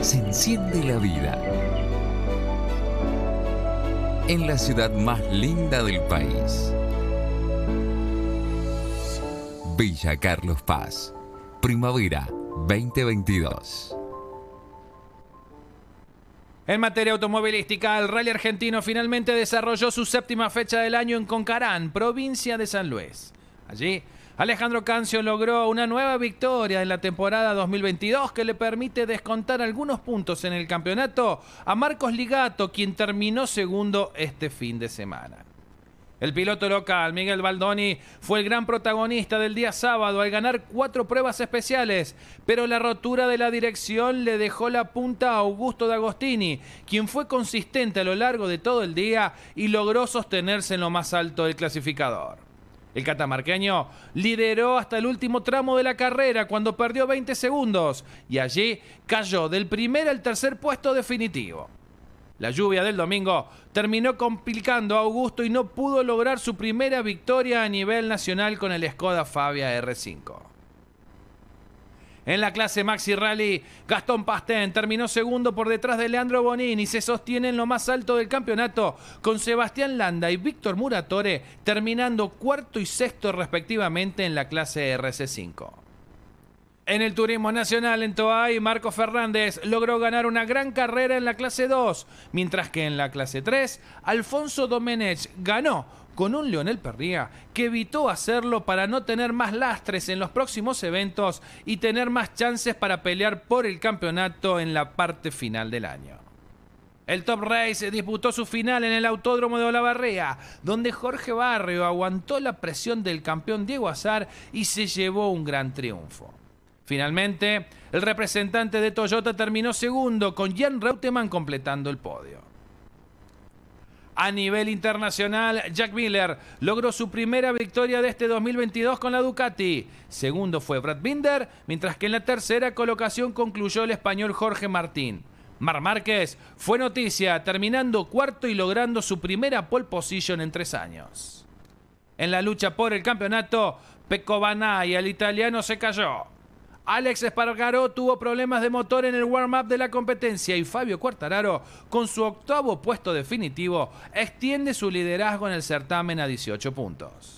se enciende la vida. En la ciudad más linda del país. Villa Carlos Paz, primavera 2022. En materia automovilística, el rally argentino finalmente desarrolló su séptima fecha del año en Concarán, provincia de San Luis. Allí, Alejandro Cancio logró una nueva victoria en la temporada 2022 que le permite descontar algunos puntos en el campeonato a Marcos Ligato, quien terminó segundo este fin de semana. El piloto local, Miguel Baldoni, fue el gran protagonista del día sábado al ganar cuatro pruebas especiales, pero la rotura de la dirección le dejó la punta a Augusto D'Agostini, quien fue consistente a lo largo de todo el día y logró sostenerse en lo más alto del clasificador. El catamarqueño lideró hasta el último tramo de la carrera cuando perdió 20 segundos y allí cayó del primer al tercer puesto definitivo. La lluvia del domingo terminó complicando a Augusto y no pudo lograr su primera victoria a nivel nacional con el Skoda Fabia R5. En la clase Maxi Rally, Gastón Pastén terminó segundo por detrás de Leandro Bonini y se sostiene en lo más alto del campeonato con Sebastián Landa y Víctor Muratore terminando cuarto y sexto respectivamente en la clase RC5. En el Turismo Nacional en Toay, Marco Fernández logró ganar una gran carrera en la clase 2, mientras que en la clase 3, Alfonso Domenech ganó con un Leonel Perría que evitó hacerlo para no tener más lastres en los próximos eventos y tener más chances para pelear por el campeonato en la parte final del año. El Top Race disputó su final en el Autódromo de Olavarría, donde Jorge Barrio aguantó la presión del campeón Diego Azar y se llevó un gran triunfo. Finalmente, el representante de Toyota terminó segundo con Jan Reutemann completando el podio. A nivel internacional, Jack Miller logró su primera victoria de este 2022 con la Ducati. Segundo fue Brad Binder, mientras que en la tercera colocación concluyó el español Jorge Martín. Mar Márquez fue noticia, terminando cuarto y logrando su primera pole position en tres años. En la lucha por el campeonato, Pecco y el italiano, se cayó. Alex Espargaró tuvo problemas de motor en el warm-up de la competencia y Fabio Quartararo, con su octavo puesto definitivo, extiende su liderazgo en el certamen a 18 puntos.